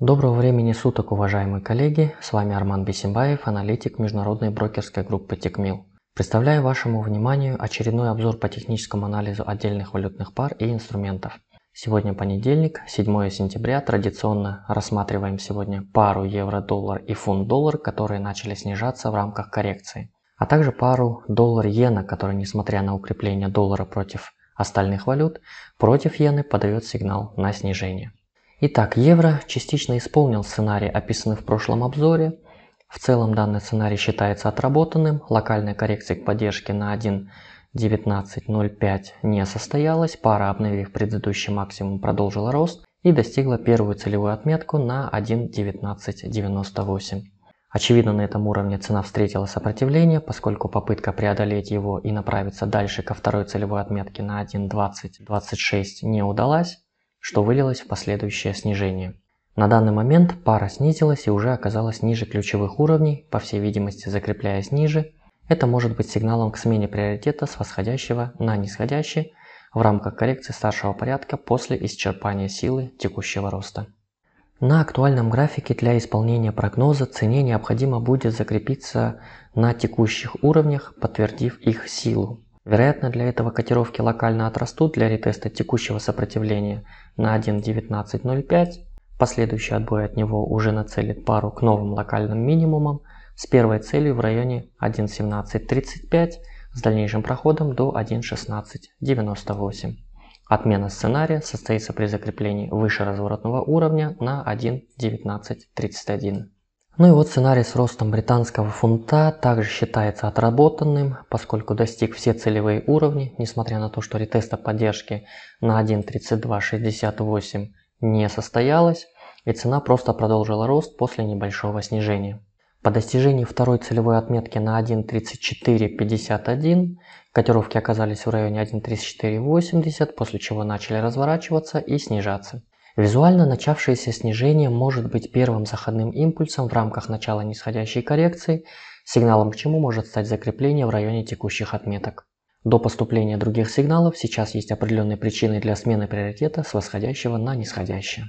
Доброго времени суток, уважаемые коллеги! С вами Арман Бесимбаев, аналитик международной брокерской группы Текмил. Представляю вашему вниманию очередной обзор по техническому анализу отдельных валютных пар и инструментов. Сегодня понедельник, 7 сентября. Традиционно рассматриваем сегодня пару евро-доллар и фунт-доллар, которые начали снижаться в рамках коррекции. А также пару доллар-иена, который, несмотря на укрепление доллара против остальных валют, против иены подает сигнал на снижение. Итак, евро частично исполнил сценарий, описанный в прошлом обзоре. В целом данный сценарий считается отработанным. Локальная коррекция к поддержке на 1.1905 не состоялась. Пара, обновив предыдущий максимум, продолжила рост и достигла первую целевую отметку на 1.1998. Очевидно, на этом уровне цена встретила сопротивление, поскольку попытка преодолеть его и направиться дальше ко второй целевой отметке на 1.2026 не удалась что вылилось в последующее снижение. На данный момент пара снизилась и уже оказалась ниже ключевых уровней, по всей видимости закрепляясь ниже. Это может быть сигналом к смене приоритета с восходящего на нисходящий в рамках коррекции старшего порядка после исчерпания силы текущего роста. На актуальном графике для исполнения прогноза цене необходимо будет закрепиться на текущих уровнях, подтвердив их силу. Вероятно, для этого котировки локально отрастут для ретеста текущего сопротивления на 1.1905, последующий отбой от него уже нацелит пару к новым локальным минимумам с первой целью в районе 1.1735 с дальнейшим проходом до 1.1698. Отмена сценария состоится при закреплении выше разворотного уровня на 1.1931. Ну и вот сценарий с ростом британского фунта также считается отработанным, поскольку достиг все целевые уровни, несмотря на то, что ретеста поддержки на 1.3268 не состоялось, и цена просто продолжила рост после небольшого снижения. По достижении второй целевой отметки на 1.3451 котировки оказались в районе 1.3480, после чего начали разворачиваться и снижаться. Визуально начавшееся снижение может быть первым заходным импульсом в рамках начала нисходящей коррекции, сигналом к чему может стать закрепление в районе текущих отметок. До поступления других сигналов сейчас есть определенные причины для смены приоритета с восходящего на нисходящее.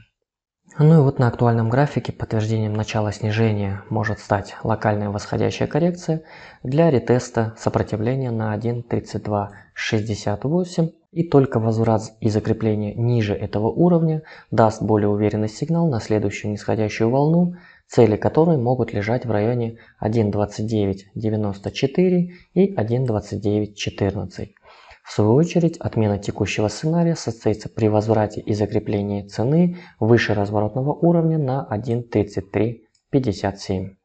Ну и вот на актуальном графике подтверждением начала снижения может стать локальная восходящая коррекция для ретеста сопротивления на 1.3268 и только возврат и закрепление ниже этого уровня даст более уверенный сигнал на следующую нисходящую волну, цели которой могут лежать в районе 1.29.94 и 1.29.14. В свою очередь, отмена текущего сценария состоится при возврате и закреплении цены выше разворотного уровня на 1.33.57.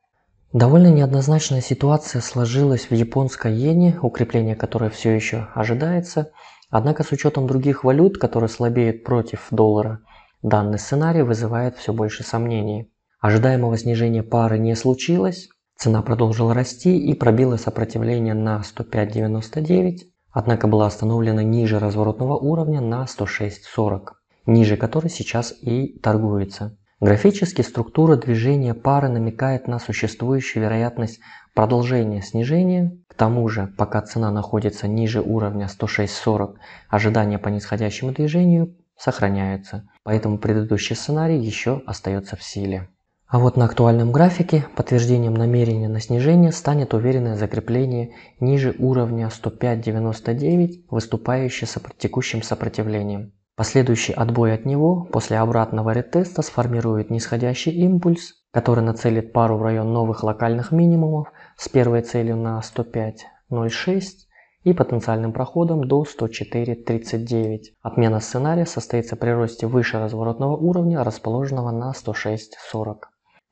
Довольно неоднозначная ситуация сложилась в японской иене, укрепление которой все еще ожидается. Однако с учетом других валют, которые слабеют против доллара, данный сценарий вызывает все больше сомнений. Ожидаемого снижения пары не случилось, цена продолжила расти и пробила сопротивление на 105.99, однако была остановлена ниже разворотного уровня на 106.40, ниже которой сейчас и торгуется. Графически структура движения пары намекает на существующую вероятность продолжения снижения. К тому же, пока цена находится ниже уровня 106.40, ожидания по нисходящему движению сохраняются, Поэтому предыдущий сценарий еще остается в силе. А вот на актуальном графике подтверждением намерения на снижение станет уверенное закрепление ниже уровня 105.99, выступающее текущим сопротивлением. Последующий отбой от него после обратного ретеста сформирует нисходящий импульс, который нацелит пару в район новых локальных минимумов с первой целью на 105.06 и потенциальным проходом до 104.39. Отмена сценария состоится при росте выше разворотного уровня, расположенного на 106.40.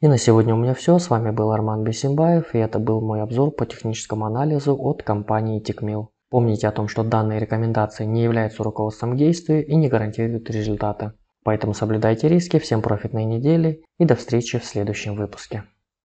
И на сегодня у меня все. С вами был Арман Бесимбаев и это был мой обзор по техническому анализу от компании TechMill. Помните о том, что данные рекомендации не являются руководством к действию и не гарантируют результаты. Поэтому соблюдайте риски, всем профитной недели и до встречи в следующем выпуске.